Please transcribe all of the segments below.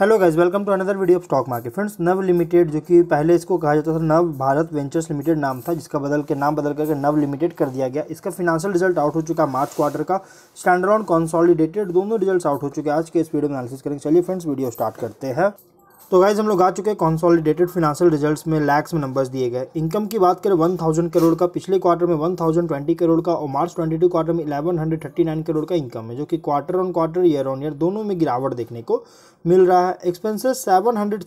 hello guys welcome to another video of stock market friends Nava limited जो कि पहले इसको कहा जाता था नव भारत वेंचर्स लिमिटेड नाम था जिसका बदल के नाम बदल करके नव लिमिटेड कर दिया गया इसका फिनांशियल रिजल्ट आउट हो चुका है मार्च क्वार्टर का स्टैंडर्ड कॉन्सॉलिडेटेड दोनों रिजल्ट आउट हो चुके हैं आज के इस वीडियो में एनालिसिस करेंगे चलिए फ्रेंड्स वीडियो स्टार्ट करते हैं तो गाइज हम लोग आ चुके हैं कॉन्सॉलिडेटेड फिनेंशियल रिजल्ट्स में लैक्स में नंबर्स दिए गए इनकम की बात करें वन थाउजेंड करोड़ का पिछले क्वार्टर में वन थाउजेंड ट्वेंटी करोड़ का और मार्च ट्वेंटी टू क्वार्टर में eleven hundred thirty nine crore का इनकम है जो कि quarter on quarter year on year दोनों में गिरावट देखने को मिल रहा है एक्सपेंसेस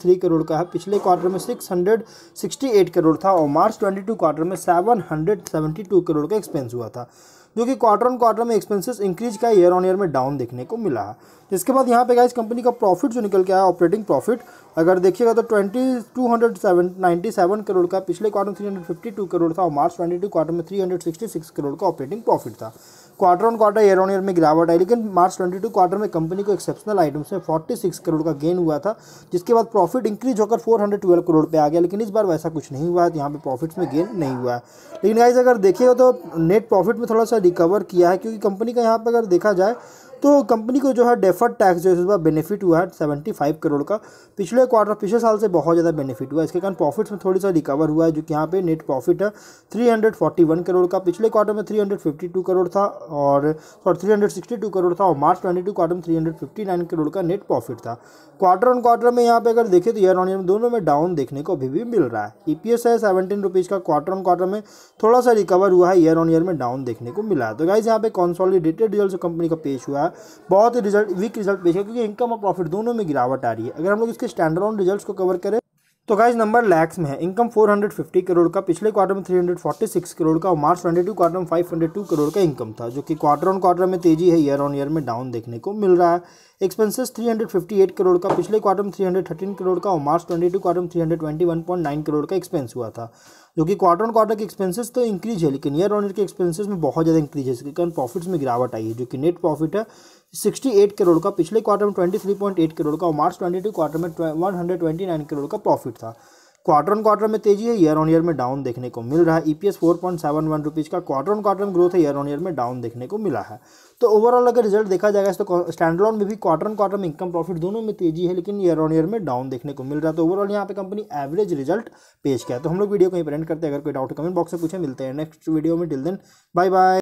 थ्री करोड़ का है पिछले क्वार्टर में six hundred sixty eight crore था और मार्च ट्वेंटी टू क्वार्टर में seven hundred seventy two crore का एक्सपेंस हुआ था जो कि क्वार्टर ऑन क्वार्टर में एक्सपेंसेस इंक्रीज का ईयर ऑन ईयर में डाउन देखने को मिला है इसके बाद यहाँ पे गाइज कंपनी का प्रॉफिट जो निकल के आया ऑपरेटिंग प्रॉफिट अगर देखिएगा तो twenty two hundred seven ninety seven crore का पिछले क्वार्टर में three hundred fifty two crore था और मार्च ट्वेंटी टू क्वार्टर में three hundred sixty six crore का ऑपरेटिंग प्रॉफिट था quarter on quarter year on year में गिरावट आई लेकिन मार्च ट्वेंटी टू क्वार्टर में कंपनी को एक्सेप्शनल आइटम्स में फोर्टी सिक्स करोड़ का गेन हुआ था जिसके बाद प्रॉफिट इंक्रीज होकर फोर हंड्रेड ट्वेल्व करोड़ पे आ गया लेकिन इस बार वैसा कुछ नहीं हुआ है यहाँ पे प्रॉफिट्स में गेन नहीं हुआ है लेकिन गाइज अगर देखिएगा तो नेट प्रॉफिट में थोड़ा सा रिकवर किया है क्योंकि कंपनी का यहाँ पर अगर देखा जाए तो कंपनी को जो है डेफर्ड टैक्स जो है उसका बेनिफिट हुआ है सेवेंटी फाइव करोड़ का पिछले क्वार्टर पिछले साल से बहुत ज़्यादा बेनिफिट हुआ इसके कारण प्रॉफिट्स में थोड़ी सा रिकवर हुआ है जो कि यहाँ पे नेट प्रॉफिट है three hundred forty one crore का पिछले क्वार्टर में three hundred fifty two crore था और sorry three hundred sixty two crore था और मार्च ट्वेंटी टू क्वार्टर में three hundred fifty nine crore का नेट प्रॉफिट था क्वार्टर ऑन क्वार्टर में यहाँ पे अगर देखें तो ईयर ऑन ईयर में दोनों में डाउन देखने को अभी भी मिल रहा है ई पी एस है सेवेंटीन रुपीज़ का क्वार्टर ऑन क्वार्टर में थोड़ा सा रिकवर हुआ है ईयर ऑन ईयर में डाउन देखने को मिला है तो गाइज यहाँ पे कॉन्सॉलिडेटेड रिजल्ट कंपनी का पेश हुआ है ना बहुत ही रिजल्ट वीक रिजल्ट पेश है क्योंकि इनकम और प्रॉफिट दोनों में गिरावट आ रही है अगर हम लोग इसके स्टैंड अलोन रिजल्ट को कवर करें तो गाइज नंबर लैक्स में है इनकम 450 करोड़ का पिछले क्वार्टर में 346 करोड़ का और मार्च 22 क्वार्टर में 502 करोड़ का इनकम था जो कि क्वार्टर ऑन क्वार्टर में तेजी है ईयर ऑन ईयर में डाउन देखने को मिल रहा है एक्सपेंसेस 358 करोड़ का पिछले क्वार्टर में 313 करोड़ का और मार्च 22 क्वार्टर में 321.9 करोड़ का एक्सपेंस हुआ था जो कि क्वार्टर ऑन क्वार्टर के एक्सपेंसेस तो इंक्रीज है लेकिन ईयर ऑन ईयर के एक्सपेंसेस में बहुत ज़्यादा इंक्रीज है इसके कारण प्रॉफिट्स में गिरावट आई है जो कि नेट प्रॉफिट है 68 करोड़ का पिछले क्वार्टर में 23.8 करोड़ का और मार्च 22 क्वार्टर में 129 करोड़ का प्रॉफिट था क्वार्टर ऑन क्वार्टर में तेजी है ईयर ऑन ईयर में डाउन देखने को मिल रहा है EPS four point seven one rupees का क्वार्टर ऑन क्वार्टर में ग्रोथ है ईयर ऑन ईयर में डाउन देखने को मिला है तो ओवरऑल अगर रिजल्ट देखा जाएगा तो स्टैंडलॉन में भी क्वार्टर ऑन क्वार्टर में इनकम प्रॉफिट दोनों में तेजी है लेकिन ईयर ऑन ईयर में डाउन देखने को मिल रहा है तो ओवरऑल यहाँ पे कंपनी एवरेज रिजल्ट पेश किया तो हम लोग वीडियो को इंप्रेंट करते हैं अगर कोई डाउट कमेंट बॉक्स में पूछे मिलते हैं नेक्स्ट वीडियो में टिल देन बाय बाय